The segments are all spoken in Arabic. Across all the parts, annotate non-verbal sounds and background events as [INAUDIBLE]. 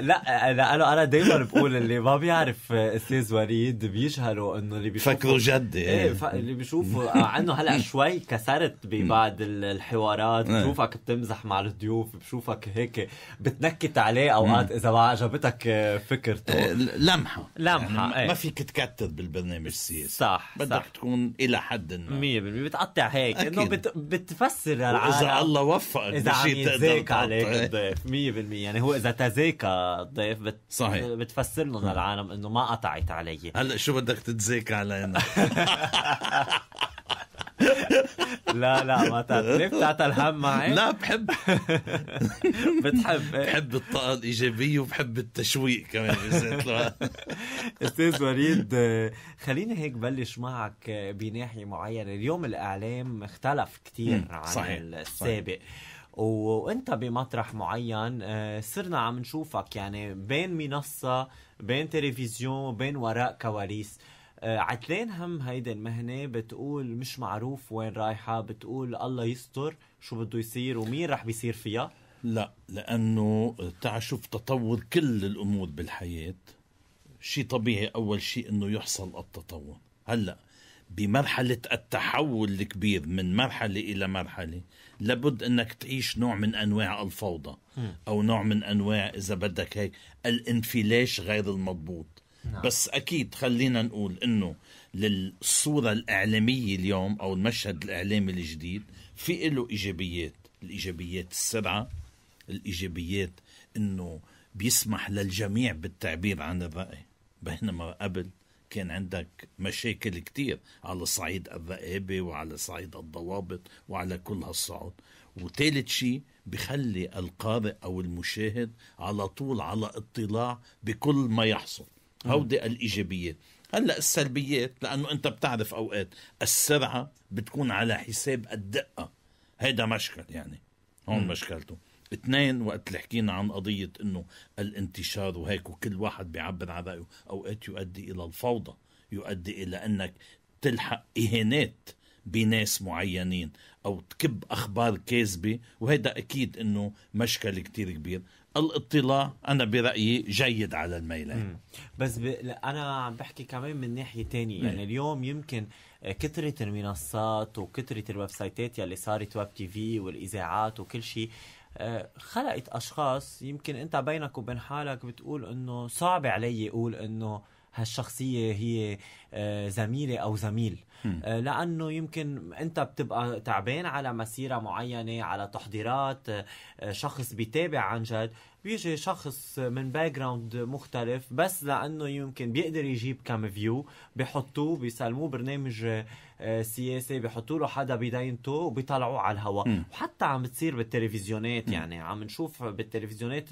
لا انا انا انا دايما بقول اللي ما بيعرف استاذ وليد بيجهلوا انه اللي بيشوفوا فكروا جد إيه،, ايه ف... اللي بيشوفوا آه، عنه هلا شوي كسرت ببعض الحوارات إيه. بشوفك بتمزح مع الضيوف بشوفك هيك بتنكت عليه اوقات اذا ما عجبتك آه، فكرته إيه، لمحه لمحه يعني ايه. ما فيك تكتر بالبرنامج السياسي صح بدك صح. تكون الى حد ما 100% بتقطع هيك انه بت... بتفسر العالم اذا الله وفقك اذا عم يتذاك عليك الضيف 100% يعني هو اذا تذاكر كضيف بت... صحيح بتفسر لهم نعم. للعالم انه ما قطعت علي هلا شو بدك تتزيك علينا [LAUGHS] لا لا ما ليه تعت الهم معي؟ لا بحب [LAUGHS] بتحب بحب الطاقة الإيجابية وبحب التشويق كمان [LAUGHS] أستاذ وليد خليني هيك بلش معك بناحية معينة اليوم الإعلام اختلف كثير عن صحيح. السابق صحيح. وانت بمطرح معين آه، صرنا عم نشوفك يعني بين منصه بين تلفزيون بين وراء كواليس آه، عتلين هم هيدي المهنة بتقول مش معروف وين رايحة بتقول الله يستر شو بده يصير ومين رح بيصير فيها لا لأنه تعشف تطور كل الأمور بالحياة شيء طبيعي أول شيء أنه يحصل التطور هلأ بمرحلة التحول الكبير من مرحلة إلى مرحلة لابد أنك تعيش نوع من أنواع الفوضى أو نوع من أنواع إذا بدك هيك الانفلاش غير المضبوط نعم. بس أكيد خلينا نقول أنه للصورة الإعلامية اليوم أو المشهد الإعلامي الجديد في له إيجابيات الإيجابيات السرعة الإيجابيات أنه بيسمح للجميع بالتعبير عن الرأي بينما قبل كان عندك مشاكل كتير على صعيد الرقابة وعلى صعيد الضوابط وعلى كل هالصعود وتالت شيء بخلي القارئ أو المشاهد على طول على اطلاع بكل ما يحصل هودي الإيجابيات هلا السلبيات لانه انت بتعرف اوقات السرعه بتكون على حساب الدقه هيدا مشكل يعني هون مشكلته اثنين وقت اللي حكينا عن قضية انه الانتشار وهيك وكل واحد بيعبر عن رأيه اوقات يؤدي الى الفوضى يؤدي الى انك تلحق اهانات بناس معينين او تكب اخبار كاذبه وهذا اكيد انه مشكل كتير كبير الاطلاع انا برايي جيد على الميلان بس ب... انا عم بحكي كمان من ناحيه تانية يعني اليوم يمكن آه، كثره المنصات وكثره الويب سايتات يلي صارت ويب تي في والاذاعات وكل شيء آه، خلقت اشخاص يمكن انت بينك وبين حالك بتقول انه صعب علي اقول انه هالشخصية هي آه، زميلة أو زميل آه، لأنه يمكن أنت بتبقى تعبان على مسيرة معينة على تحضيرات شخص بيتابع عن جد بيجي شخص من باك جراوند مختلف بس لانه يمكن بيقدر يجيب كم فيو بحطوه بيسلموه برنامج آه، سياسي بحطوا له حدا بدينته وبيطلعوه على الهواء وحتى عم بتصير بالتلفزيونات يعني عم نشوف بالتلفزيونات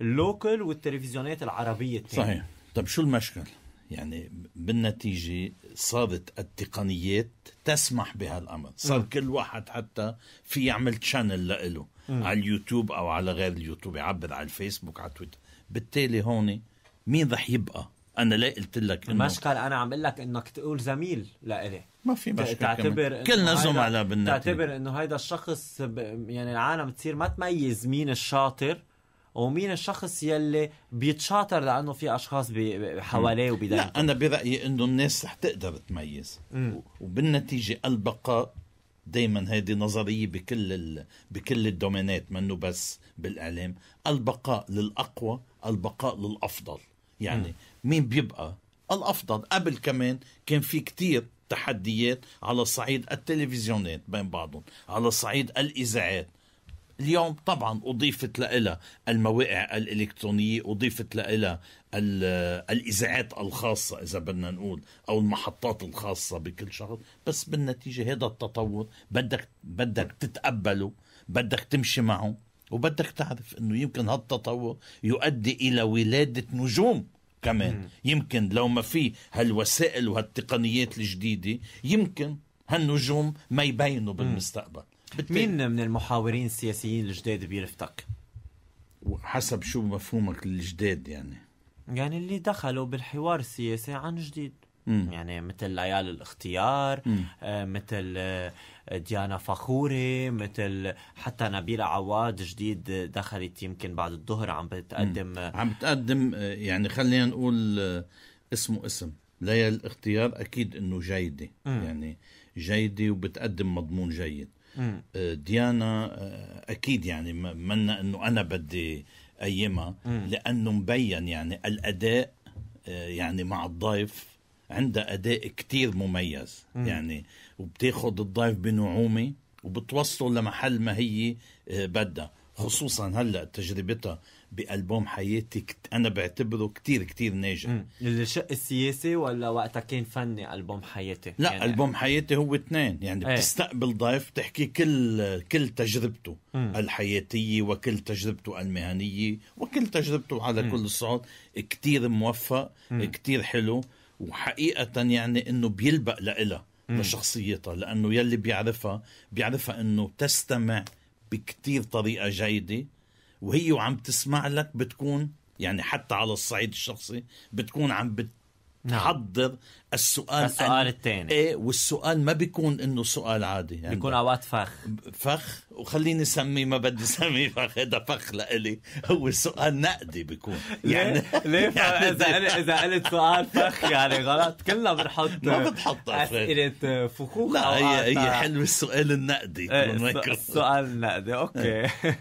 اللوكل والتلفزيونات العربيه التانية. صحيح طب شو المشكل يعني بالنتيجة صارت التقنيات تسمح بهالأمر صار م. كل واحد حتى في يعمل تشانل لإله على اليوتيوب أو على غير اليوتيوب يعبر على الفيسبوك على تويتر بالتالي هون مين رح يبقى انا ليه قلت لك انه المشكل انا عم أقول لك انك تقول زميل لإلي ما في مشكلة تعتبر كلنا زملاء بالنتيجه تعتبر انه هيدا الشخص ب... يعني العالم تصير ما تميز مين الشاطر ومين الشخص يلي بيتشاطر لانه في اشخاص حواليه وبدايته لا انا برايي انه الناس رح تقدر تميز مم. وبالنتيجه البقاء دائما هذه نظريه بكل ال... بكل الدومينات منه بس بالاعلام البقاء للاقوى البقاء للافضل يعني مم. مين بيبقى الافضل قبل كمان كان في كتير تحديات على صعيد التلفزيونات بين بعضهم على صعيد الاذاعات اليوم طبعا أضيفت لها المواقع الإلكترونية أضيفت لها الإذاعات الخاصة إذا بدنا نقول أو المحطات الخاصة بكل شغل بس بالنتيجة هذا التطور بدك بدك تتقبله بدك تمشي معه وبدك تعرف انه يمكن هالتطور يؤدي الى ولاده نجوم كمان يمكن لو ما في هالوسائل وهالتقنيات الجديده يمكن هالنجوم ما يبينوا بالمستقبل بالتالي. مين من المحاورين السياسيين الجداد بيرفتك؟ حسب شو مفهومك الجداد يعني يعني اللي دخلوا بالحوار السياسي عن جديد مم. يعني مثل عيال الاختيار آه مثل آه، ديانا فخوري مثل حتى نبيلة عواد جديد دخلت يمكن بعد الظهر عم بتقدم مم. عم بتقدم آه، يعني خلينا نقول آه، اسمه اسم ليال الاختيار اكيد انه جيده يعني جيده وبتقدم مضمون جيد آه، ديانا آه، اكيد يعني منا انه انا بدي قيمها لانه مبين يعني الاداء آه، يعني مع الضيف عندها اداء كتير مميز يعني وبتاخذ الضيف بنعومه وبتوصله لمحل ما هي بدها خصوصا هلا تجربتها بألبوم حياتي كت أنا بعتبره كتير كتير ناجح الشق السياسي ولا وقتها كان فني ألبوم حياتي؟ لا يعني ألبوم حياتي هو اثنين يعني ايه. بتستقبل ضيف بتحكي كل كل تجربته مم. الحياتية وكل تجربته المهنية وكل تجربته على مم. كل الصعود كتير موفق مم. كتير حلو وحقيقة يعني إنه بيلبق لإلها لشخصيتها لأنه يلي بيعرفها بيعرفها إنه تستمع بكتير طريقة جيدة وهي وعم تسمع لك بتكون يعني حتى على الصعيد الشخصي بتكون عم بت نعم. حضر السؤال السؤال الثاني ايه والسؤال ما بيكون انه سؤال عادي يعني بيكون اوقات فخ فخ وخليني سمي ما بدي سمي فخ هذا فخ لإلي هو سؤال نقدي بيكون يعني ليه, ليه [LAUGHS] يعني اذا قلت اذا قلت سؤال فخ يعني غلط كلنا بنحط ما بتحط اسئله فخوخ لا هي هي حلو السؤال النقدي ايه السؤال النقدي اوكي إيه. [LAUGHS] إيه،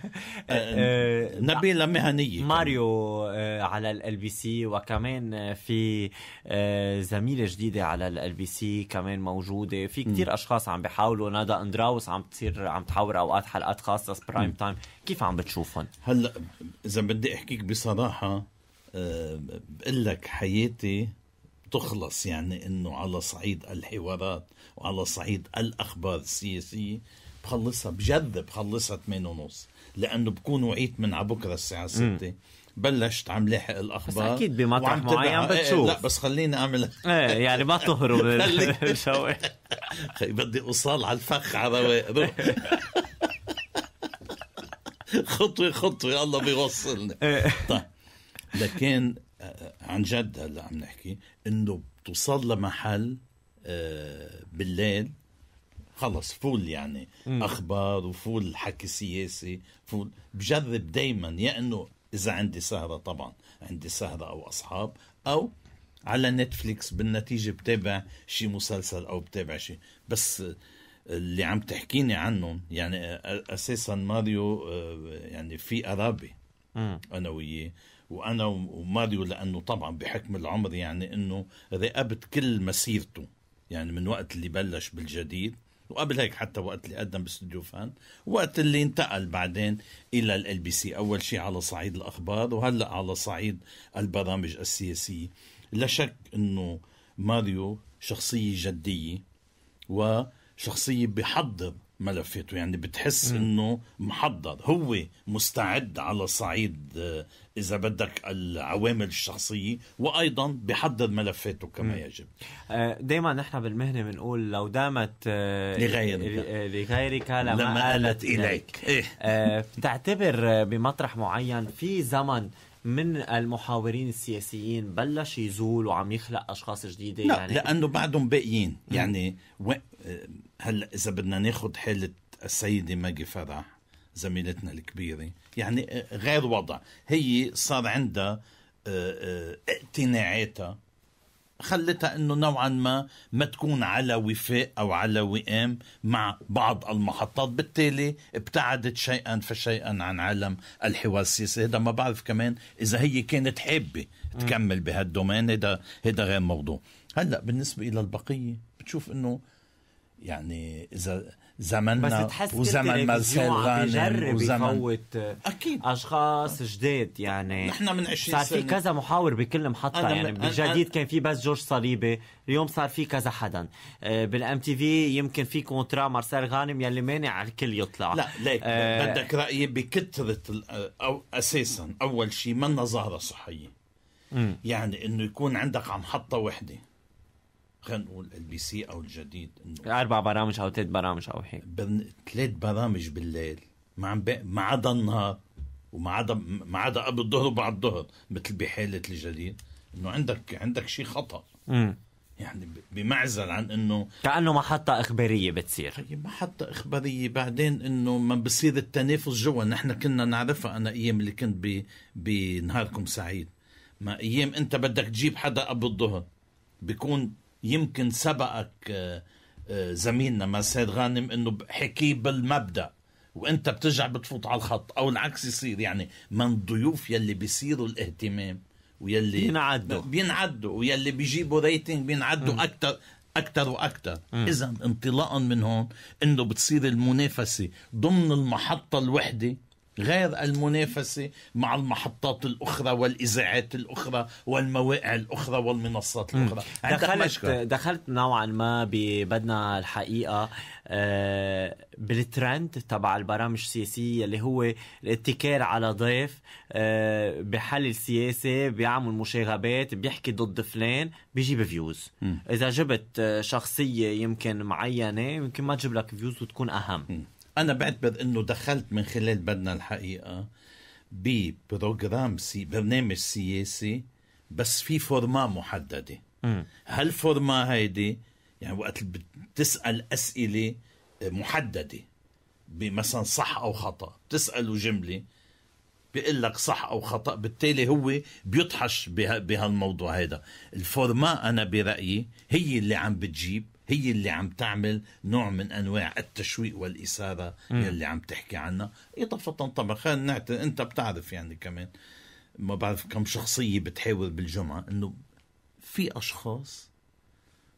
إيه، نبيل مهنيه ماريو آه، على ال بي سي وكمان في آه، زميله جديده على ال بي سي كمان موجوده في كتير م. اشخاص عم بيحاولوا نادا اندراوس عم تصير عم تحاور اوقات حلقات خاصه برايم تايم كيف عم بتشوفهم هلا اذا بدي احكيك بصراحه أه بقول لك حياتي تخلص يعني انه على صعيد الحوارات وعلى صعيد الاخبار السياسيه بخلصها بجد بخلصها 8 ونص لانه بكون وعيت من على بكره الساعه 6 بلشت عم لاحق الاخبار بس اكيد بمطرح معين إيه، بتشوف لا بس خليني اعمل ايه يعني ما تهرب [LAUGHS] [LAUGHS] [LAUGHS] بدي اوصل على الفخ على رواق خطوه خطوه الله بيوصلني إيه. طيب لكن آه، عن جد هلا عم نحكي انه بتوصل لمحل آه، بالليل خلص فول يعني اخبار وفول حكي سياسي فول بجرب دائما يا انه إذا عندي سهرة طبعا عندي سهرة أو أصحاب أو على نتفليكس بالنتيجة بتابع شي مسلسل أو بتابع شي بس اللي عم تحكيني عنهم يعني أساسا ماريو آه، يعني في قرابة أنا وياه وأنا وماريو لأنه طبعا بحكم العمر يعني أنه راقبت كل مسيرته يعني من وقت اللي بلش بالجديد وقبل هيك حتى وقت اللي قدم باستوديو فان وقت اللي انتقل بعدين الى ال بي سي اول شيء على صعيد الاخبار وهلا على صعيد البرامج السياسيه لا شك انه ماريو شخصيه جديه وشخصيه بحضر ملفاته يعني بتحس انه محضر هو مستعد على صعيد آه، اذا بدك العوامل الشخصيه وايضا بحضر ملفاته كما م. يجب آه، دائما نحن بالمهنه بنقول لو دامت آه، لغيرك لغيرك لما, لما قالت اليك إيه؟ بتعتبر بمطرح معين في زمن من المحاورين السياسيين بلش يزول وعم يخلق اشخاص جديده لا يعني لانه بعدهم باقيين يعني هلا اذا بدنا ناخذ حاله السيده ماجي فرح زميلتنا الكبيره يعني آه، غير وضع هي صار عندها آه، آه، اقتناعاتها خلتها انه نوعا ما ما تكون على وفاء او على وئام مع بعض المحطات بالتالي ابتعدت شيئا فشيئا عن عالم الحوار السياسي هذا ما بعرف كمان اذا هي كانت حابه تكمل بهالدومين هذا هذا غير موضوع هلا بالنسبه الى البقيه بتشوف انه يعني اذا زمننا بس تحس وزمن مارسيل غانم وزمن يفوت اكيد اشخاص جداد يعني نحن من 20 صار في كذا محاور بكل محطه يعني بالجديد كان في بس جورج صليبي اليوم صار في كذا حدا بالام تي في يمكن في كونترا مارسيل غانم يلي مانع الكل يطلع لا ليك آه بدك رايي بكثره او اساسا اول شيء منا ظاهره صحيه مم. يعني انه يكون عندك على محطه وحده خلينا نقول البي سي او الجديد انه اربع برامج او ثلاث برامج او هيك ثلاث برامج بالليل ما عم ما عدا النهار وما عدا ما عدا قبل الظهر وبعد الظهر مثل بحاله الجديد انه عندك عندك شيء خطا امم يعني بمعزل عن انه كانه محطه اخباريه بتصير محطه اخباريه بعدين انه ما بصير التنافس جوا نحن كنا نعرفها انا ايام اللي كنت ب... بنهاركم سعيد ما ايام انت بدك تجيب حدا قبل الظهر بيكون يمكن سبقك آه، آه، زميلنا مساد غانم انه حكيه بالمبدا وانت بترجع بتفوت على الخط او العكس يصير يعني من الضيوف يلي بيصيروا الاهتمام ويلي بينعدوا بينعدوا ويلي بيجيبوا ريتنج بينعدوا اكثر اكثر واكثر اذا انطلاقا من هون انه بتصير المنافسه ضمن المحطه الوحده غير المنافسة مع المحطات الأخرى والإذاعات الأخرى والمواقع الأخرى والمنصات الأخرى دخلت, مشكلة. دخلت نوعا ما بدنا الحقيقة آه، بالترند تبع البرامج السياسية اللي هو الاتكال على ضيف آه، بحلل سياسي بيعمل مشاغبات بيحكي ضد فلان بيجيب فيوز إذا جبت آه، شخصية يمكن معينة يمكن ما تجيب لك فيوز وتكون أهم م. انا بعتبر انه دخلت من خلال بدنا الحقيقه ببروجرام سي برنامج سياسي بس في فورما محدده هالفورما هيدي يعني وقت بتسال اسئله آه، محدده بمثلا صح او خطا بتساله جمله بيقول لك صح او خطا بالتالي هو بيطحش بهالموضوع هذا الفورما انا برايي هي اللي عم بتجيب هي اللي عم تعمل نوع من انواع التشويق والاثاره يلي عم تحكي عنها اضافه طبعا خلينا نعترف انت بتعرف يعني كمان ما بعرف كم شخصيه بتحاول بالجمعه انه في اشخاص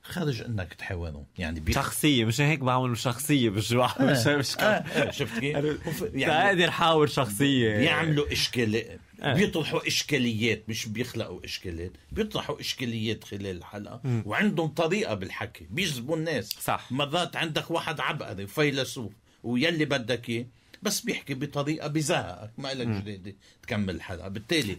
خارج انك تحاورهم يعني بي... شخصيه مش هيك بعمل شخصيه مش واحد آه، [LAUGHS] مش, مش آه، آه، شفت كيف؟ يعني, يعني حاول شخصيه بيعملوا اشكاليه بيطرحوا اشكاليات مش بيخلقوا اشكاليات بيطرحوا اشكاليات خلال الحلقه م. وعندهم طريقه بالحكي بيجذبوا الناس صح مرات عندك واحد عبقري فيلسوف ويلي بدك اياه بس بيحكي بطريقه بزهقك ما لك جديده تكمل الحلقه بالتالي